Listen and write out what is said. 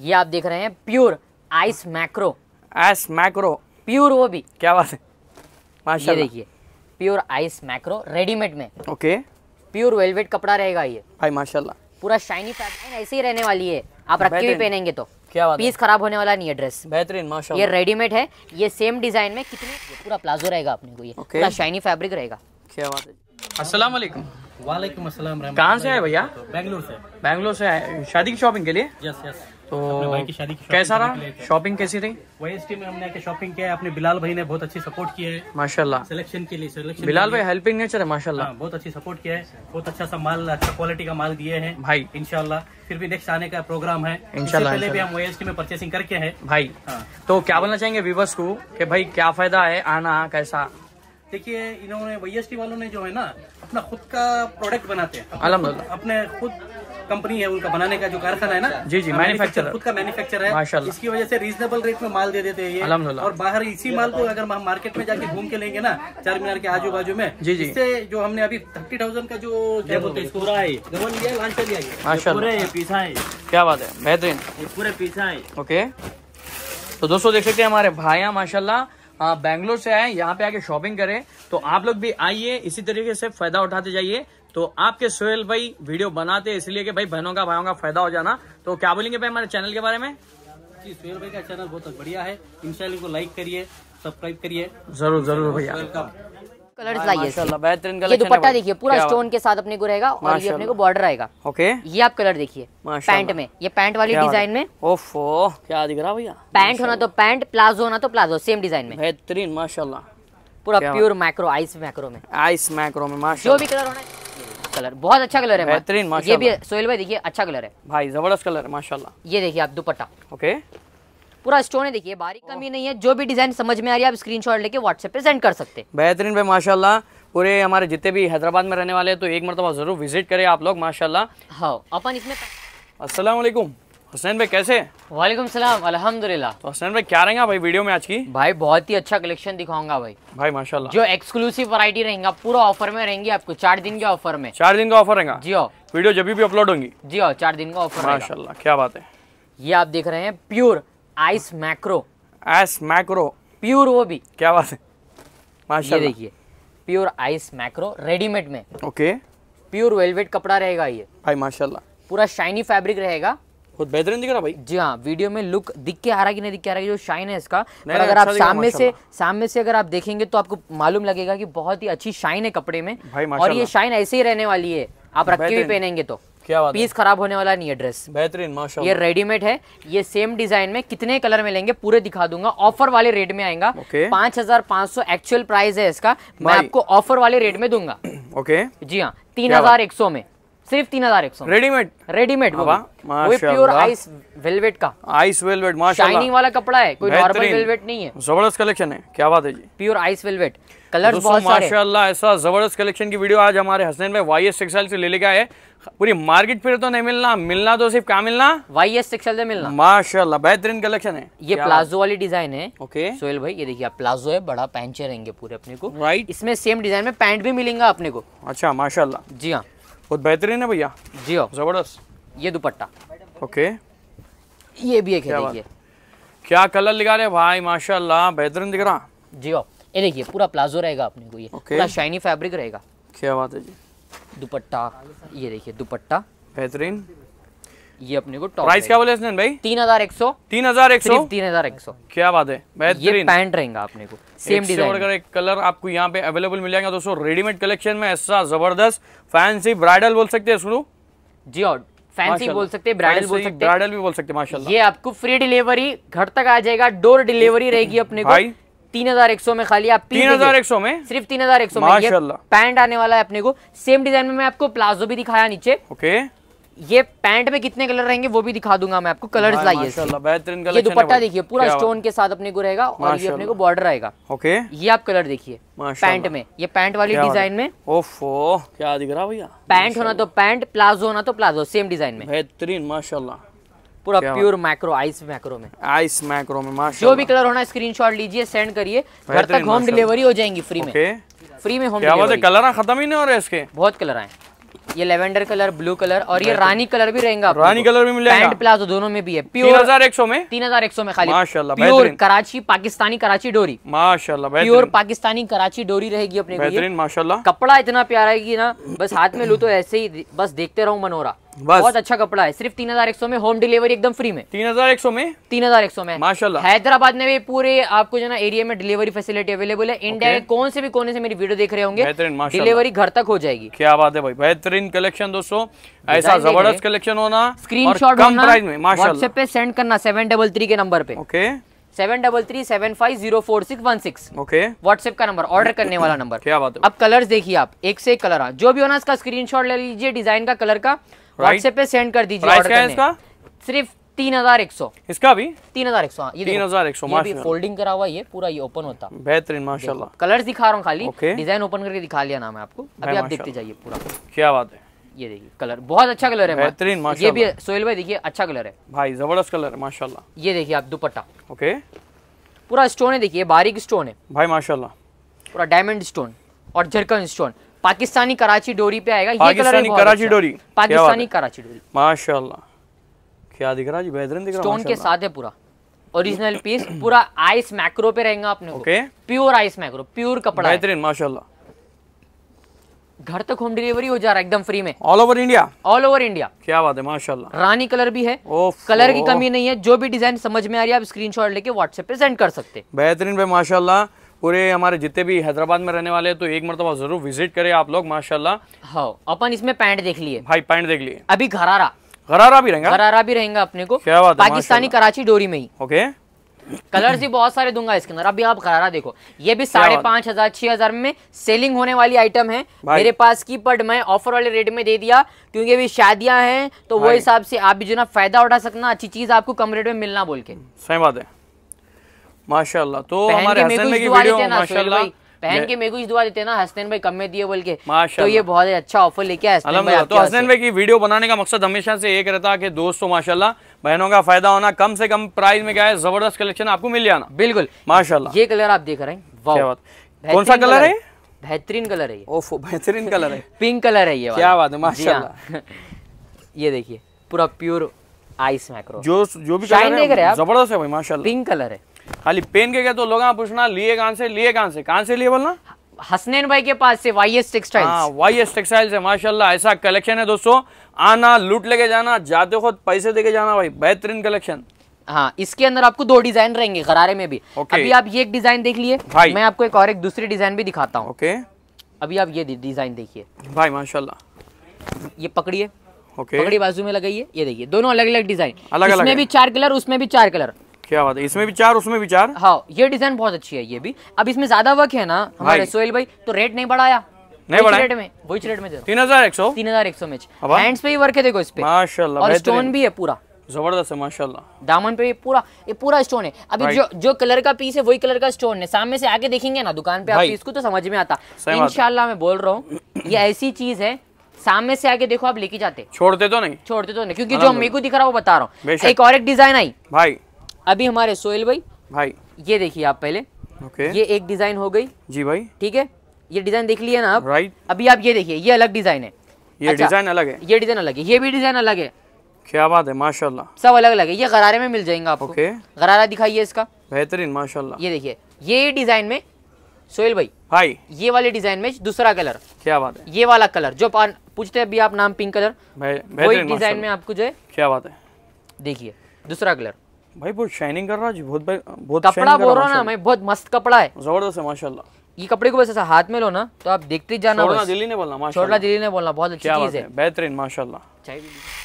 ये आप देख रहे हैं pure ice macro ice macro pure वो भी क्या बात है ये देखिए प्योर आइस मैक्रो रेडीमेड में ओके प्योर वेलवेट कपड़ा रहेगा ये भाई माशाल्लाह पूरा शाइनी पैटर्न ऐसे ही रहने वाली है आप रख के भी पहनेंगे तो क्या बात पीस खराब होने वाला नहीं है ड्रेस बेहतरीन ये रेडीमेड है ये सेम डिजाइन में कितने पूरा प्लाजो रहेगा अपने को ये पूरा शाइनी फैब्रिक रहेगा क्या बात है अस्सलाम वालेकुम वालेकुम अस्सलाम कहाँ से आए भैया बैंगलोर से बैंगलोर से आए शादी की शॉपिंग के लिए यस यस तो कैसा रहा शॉपिंग कैसी रही वही में हमने शॉपिंग किया अपने बिलाल भाई ने बहुत अच्छी सपोर्ट किया है माशाल्लाह सिलेक्शन के लिए सिलेक्शन बिलाल भाई हेल्पिंग नेचर है माशाल्लाह हाँ, बहुत अच्छी सपोर्ट किया है बहुत अच्छा सा माल अच्छा क्वालिटी का माल दिए हैं भाई इनशाला फिर भी नेक्स्ट आने का प्रोग्राम है इनशाला पहले भी हम वही में परचेसिंग करके है भाई हाँ। तो क्या बोलना चाहेंगे व्यूवर्स को की भाई क्या फायदा है आना कैसा देखिए इन्होंने वही वालों ने जो है ना अपना खुद का प्रोडक्ट बनाते हैं अलहमद अपने खुद कंपनी है उनका बनाने का जो कारखाना है ना जी जी मैन्युफैक्चर खुद का मैन्युफैक्चर है माशाल्लाह इसकी वजह से रीजनेबल रेट में माल दे देते हैं ये और बाहर इसी माल को अगर हम मार्केट में जाके घूम के लेंगे ना चार मीनार के आजू बाजू में जी जी इससे जो हमने अभी थर्टी का जो क्या बोलते हैं पूरा है पीछा है क्या बात है बेहतरीन पूरे पीछा है ओके तो दोस्तों देख सकते हैं हमारे भाया माशाला हाँ, बैंगलोर से आए यहाँ पे आके शॉपिंग करें तो आप लोग भी आइए इसी तरीके से फायदा उठाते जाइए तो आपके सोहेल भाई वीडियो बनाते हैं इसलिए कि भाई बहनों का भाइयों का फायदा हो जाना तो क्या बोलेंगे भाई हमारे चैनल के बारे में जी सोहेल भाई का चैनल बहुत बढ़िया है इन चैनल को लाइक करिए सब्सक्राइब करिए जरूर जरूर भैया कलर लाइए बेहतरीन कलर दुपट्टा देखिए पूरा स्टोन के साथ अपने को रहेगा और ये अपने को बॉर्डर आएगा ओके ये आप कलर देखिए पैंट में ये पैंट वाली डिजाइन में ओफो क्या दिख रहा भैया पैंट होना तो पैंट प्लाजो होना तो प्लाजो सेम डिजाइन में बेहतरीन माशाल्लाह पूरा प्योर मैक्रो आइस मैक्रो में आइस मैक्रो में जो भी कलर होना कलर बहुत अच्छा कलर है बेहतरीन ये भी सोहेल भाई देखिए अच्छा कलर है भाई जबरदस्त कलर है माशाल्लाह ये देखिए आप दुपट्टा ओके पूरा स्टोन है देखिए बारीक कमी नहीं है जो भी डिजाइन समझ में आ रही है आप स्क्रीनशॉट लेके व्हाट्सएप पे सेंड कर सकते हैं बेहतरीन भाई माशाल्लाह पूरे हमारे जितने भी हैदराबाद में रहने वाले हैं तो एक मरतबा जरूर विजिट करें आप लोग माशाल्लाह हाँ अपन इसमें असलम हुसैन तो भाई कैसे वालेकुम सलाम अल्हम्दुलिल्लाह तो हुसैन भाई क्या रहेगा भाई वीडियो में आज की भाई बहुत ही अच्छा कलेक्शन दिखाऊंगा भाई भाई माशाल्लाह जो एक्सक्लूसिव वैरायटी रहेगा पूरा ऑफर में रहेंगी आपको चार दिन के ऑफर में चार दिन का ऑफर रहेगा जी हाँ वीडियो जब भी अपलोड होंगी जी हाँ चार दिन का ऑफर माशा क्या बात है ये आप देख रहे हैं pure ice macro ice macro pure वो भी क्या बात है माशा देखिए प्योर आइस मैक्रो रेडीमेड में ओके प्योर वेलवेट कपड़ा रहेगा ये भाई माशाल्लाह पूरा शाइनी फैब्रिक रहेगा बहुत बेहतरीन दिख रहा भाई जी हाँ वीडियो में लुक दिख के आ रहा कि नहीं दिख के आ रहा है जो शाइन है इसका पर अगर आप अच्छा सामने से सामने से अगर आप देखेंगे तो आपको मालूम लगेगा कि बहुत ही अच्छी शाइन है कपड़े में और ये शाइन ऐसे ही रहने वाली है आप रख के भी पहनेंगे तो क्या बात पीस खराब होने वाला नहीं है ड्रेस बेहतरीन माशा ये रेडीमेड है ये सेम डिजाइन में कितने कलर में लेंगे पूरे दिखा दूंगा ऑफर वाले रेट में आएगा पांच हजार पांच सौ एक्चुअल प्राइस है इसका मैं आपको ऑफर वाले रेट में दूंगा ओके जी हाँ तीन हजार एक सौ में सिर्फ तीन हजार एक सौ readymade readymade pure ice velvet का आइस वेलवेट शाइनिंग वाला कपड़ा है कोई नॉर्मल वेलवेट नहीं है जबरदस्त कलेक्शन है क्या बात है जी प्योर आइस वेलवेट कलर्स माशाल्लाह ऐसा जबरदस्त कलेक्शन की वीडियो आज हमारे हसन में वाई एस टेक्सटाइल से ले लेके आए पूरी मार्केट पे तो नहीं मिलना मिलना तो सिर्फ क्या मिलना वाई एस टेक्सटाइल से मिलना माशाल्लाह बेहतरीन कलेक्शन है ये प्लाजो वाली डिजाइन है ओके सोहेल भाई ये देखिए आप प्लाजो है बड़ा पैंचे रहेंगे पूरे अपने को राइट इसमें सेम डिजाइन में पैंट भी मिलेगा अपने को अच्छा माशाला जी हाँ बहुत बेहतरीन है भैया जी हाँ ज़बरदस्त ये दुपट्टा ओके ये भी एक है देखिए क्या कलर लगा रहे भाई माशाल्लाह बेहतरीन दिख रहा जी हाँ ये देखिए पूरा प्लाजो रहेगा अपने को ये पूरा शाइनी फैब्रिक रहेगा क्या बात है जी दुपट्टा ये देखिए दुपट्टा बेहतरीन ये अपने को प्राइस क्या बोले इसने भाई तीन हजार एक सौ तीन हजार एक सौ तीन हजार एक सौ क्या बात है ये पैंट रहेगा अपने को सेम डिजाइन एक कलर आपको यहाँ पे अवेलेबल मिल जाएगा दोस्तों रेडीमेड कलेक्शन में ऐसा जबरदस्त फैंसी ब्राइडल बोल सकते हैं सुनू जी और फैंसी बोल सकते हैं ब्राइडल बोल सकते ब्राइडल भी बोल सकते हैं माशाल्लाह ये आपको फ्री डिलीवरी घर तक आ जाएगा डोर डिलीवरी रहेगी अपने को तीन हजार एक सौ में खाली आप तीन हजार एक सौ में सिर्फ तीन हजार एक सौ में पैंट आने वाला है अपने को सेम डिजाइन में मैं आपको प्लाजो भी दिखाया नीचे ओके ये पैंट में कितने कलर रहेंगे वो भी दिखा दूंगा मैं आपको कलर्स लाइए बेहतरीन ये दुपट्टा देखिए पूरा स्टोन के साथ अपने को रहेगा और ये अपने को बॉर्डर आएगा ओके ये आप कलर देखिए पैंट में ये पैंट वाली डिजाइन में ओफो क्या दिख रहा भैया पैंट होना तो पैंट प्लाजो होना तो प्लाजो सेम डिजाइन में बेहतरीन माशाला पूरा प्योर मैक्रो आइस मैक्रो में आइस मैक्रो में जो भी कलर होना शॉट लीजिए सेंड करिए घर तक होम डिलीवरी हो जाएंगी फ्री में फ्री में होम डिलीवरी कलर खत्म ही नहीं हो रहे इसके बहुत कलर आए ये लेवेंडर कलर ब्लू कलर और ये रानी कलर भी रहेगा रानी कलर भी मिलेगा पैंट प्लाजो दोनों में भी है प्योर हजार एक सौ में तीन हजार एक सौ में खाली माशाल्लाह प्योर कराची पाकिस्तानी कराची डोरी माशाल्लाह प्योर पाकिस्तानी कराची डोरी रहेगी अपने माशाला कपड़ा इतना प्यारा है की ना बस हाथ में लू तो ऐसे ही बस देखते रहो मनोरा बहुत अच्छा कपड़ा है सिर्फ तीन हजार एक सौ में होम डिलीवरी एकदम फ्री में तीन हजार एक सौ में तीन हजार एक सौ में माशाल्लाह हैदराबाद में भी पूरे आपको जो ना एरिया में डिलीवरी फैसिलिटी अवेलेबल है इंडिया के कौन से भी कोने से मेरी वीडियो देख रहे होंगे डिलीवरी घर तक हो जाएगी क्या बात है भाई बेहतरीन कलेक्शन दोस्तों ऐसा जबरदस्त कलेक्शन होना स्क्रीन शॉट व्हाट्सएप पे सेंड करना सेवन डबल थ्री के नंबर पे okay seven double three seven five zero four six one six okay WhatsApp का नंबर ऑर्डर करने वाला नंबर क्या बात है अब कलर्स देखिए आप एक से एक कलर आ जो भी होना इसका स्क्रीनशॉट ले लीजिए डिजाइन का कलर का व्हाट्सएप पे सेंड कर दीजिए क्या है इसका सिर्फ तीन हजार एक सौ इसका भी तीन हजार एक सौ हाँ, ये तीन हजार एक सौ फोल्डिंग करा हुआ ये पूरा ये ओपन होता बेहतरीन माशाल्लाह कलर दिखा रहा हूँ खाली डिजाइन ओपन करके दिखा लिया नाम है आपको अभी आप देखते जाइए पूरा क्या बात है ये देखिए कलर बहुत अच्छा कलर है बेहतरीन ये भी सोहेल भाई देखिए अच्छा कलर है भाई जबरदस्त कलर है माशाल्लाह ये देखिए आप दुपट्टा ओके पूरा स्टोन है देखिए बारीक स्टोन है भाई माशाल्लाह पूरा डायमंड स्टोन और जरकन स्टोन पाकिस्तानी कराची डोरी पे आएगा ये कलर अच्छा। कराची डोरी पाकिस्तानी कराची डोरी माशाल्लाह क्या दिख रहा है जी बेहतरीन दिख रहा है स्टोन के साथ है पूरा ओरिजिनल पीस पूरा आइस मैक्रो पे रहेगा अपने okay pure ice macro pure कपड़ा बेहतरीन माशाल्लाह घर तक होम डिलीवरी हो जा रहा है एकदम फ्री में all over India all over India क्या बात है माशाल्लाह रानी कलर भी है कलर की कमी नहीं है जो भी डिजाइन समझ में आ रही है आप स्क्रीनशॉट लेके व्हाट्सएप पे सेंड कर सकते हैं बेहतरीन भाई माशाल्लाह पूरे हमारे जितने भी हैदराबाद में रहने वाले हैं तो एक मरतबा जरूर विजिट करें आप लोग माशाल्लाह हाँ अपन इसमें पैंट देख लिए भाई पैंट देख लिए अभी घरारा घरारा भी रहेगा घरारा भी रहेगा अपने को क्या बात पाकिस्तानी कराची डोरी में ही ओके कलर्स भी बहुत सारे दूंगा इसके अंदर अभी आप घरारा देखो ये भी साढ़े पांच हजार छह हजार में सेलिंग होने वाली आइटम है मेरे पास की बट मैं ऑफर वाले रेट में दे दिया क्योंकि अभी शादियां हैं तो वो हिसाब से आप भी जो ना फायदा उठा सकना अच्छी चीज आपको कम रेट में मिलना बोल के सही बात है माशाल्लाह तो हमारे हसन के मेरे को दुआ देते ना हसनैन भाई कम में दिए बोल के तो ये बहुत अच्छा ऑफर लेके आए तो हसनैन भाई की वीडियो बनाने का मकसद हमेशा से एक रहता कि दोस्तों माशाल्लाह बहनों का फायदा होना कम से कम प्राइस में क्या है जबरदस्त कलेक्शन आपको मिल जाना बिल्कुल माशाल्लाह ये कलर आप देख रहे हैं कौन सा कलर है बेहतरीन कलर है ओफो बेहतरीन कलर है पिंक कलर है ये क्या बात है हाँ। माशा ये देखिए पूरा प्योर आइस मैक्रो जो जो भी जबरदस्त है भाई पिंक कलर है खाली पेन के, तो लोग हाँ, पूछना लिए कहाँ से लिए कहाँ से कहाँ से लिए बोलना हसनैन भाई के पास से Y S textile Y S textile से माशाल्लाह ऐसा कलेक्शन है दोस्तों आना लूट लेके जाना जाते खुद पैसे देके जाना भाई बेहतरीन कलेक्शन हाँ इसके अंदर आपको दो डिजाइन रहेंगे घरारे में भी okay. अभी आप ये एक डिजाइन देख लिए मैं आपको एक और एक दूसरी डिजाइन भी दिखाता हूँ okay. अभी आप ये डिजाइन देखिए भाई माशाला ये पकड़िए ओके okay. पकड़ी बाजू में लगाइए ये देखिए दोनों अलग अलग डिजाइन अलग इसमें भी चार कलर उसमें भी चार कलर क्या बात है इसमें भी चार उसमें भी चार हाँ ये डिजाइन बहुत अच्छी है ये भी अब इसमें ज्यादा वर्क है ना हमारे सोहेल भाई तो रेट नहीं बढ़ाया नहीं रेट में वही रेट में तीन हजार एक सौ तीन हजार एक सौ हैंड्स हाँ। पे ही वर्क है देखो इस पे माशाल्लाह और स्टोन भी है पूरा जबरदस्त है माशाल्लाह दामन पे पूरा ये पूरा स्टोन है अभी जो जो कलर का पीस है वही कलर का स्टोन है सामने से आके देखेंगे ना दुकान पे आप इसको तो समझ में आता इनशाला मैं बोल रहा हूँ ये ऐसी चीज है सामने से आगे देखो आप लेके जाते छोड़ते तो नहीं छोड़ते तो नहीं क्योंकि जो मेरे को दिख रहा है वो बता रहा हूँ एक और एक डिजाइन आई भाई अभी हमारे सोहेल भाई भाई ये देखिए आप पहले ओके ये एक डिजाइन हो गई जी भाई ठीक है ये डिजाइन देख लिया ना आप राइट अभी आप ये देखिए ये अलग डिजाइन है ये डिजाइन अच्छा, अलग है ये डिजाइन अलग है ये भी डिजाइन अलग है क्या बात है माशाल्लाह सब अलग अलग है ये गरारे में मिल जाएंगे आपको ओके गरारा दिखाइए इसका बेहतरीन माशाल्लाह ये देखिए ये डिजाइन में सोहेल भाई भाई ये वाले डिजाइन में दूसरा कलर क्या बात है ये वाला कलर जो पूछते हैं अभी आप नाम पिंक कलर डिजाइन में आपको जो है क्या बात है देखिए दूसरा कलर भाई बहुत शाइनिंग कर रहा है बहुत भाई बहुत कपड़ा बोल रहा ना भाई बहुत मस्त कपड़ा है जबरदस्त है माशाल्लाह ये कपड़े को बस ऐसा हाथ में लो ना तो आप देखते ही जाना छोड़ना दिल्ली ने बोलना छोड़ना दिल्ली ने बोलना बहुत अच्छी चीज है बेहतरीन माशाल्लाह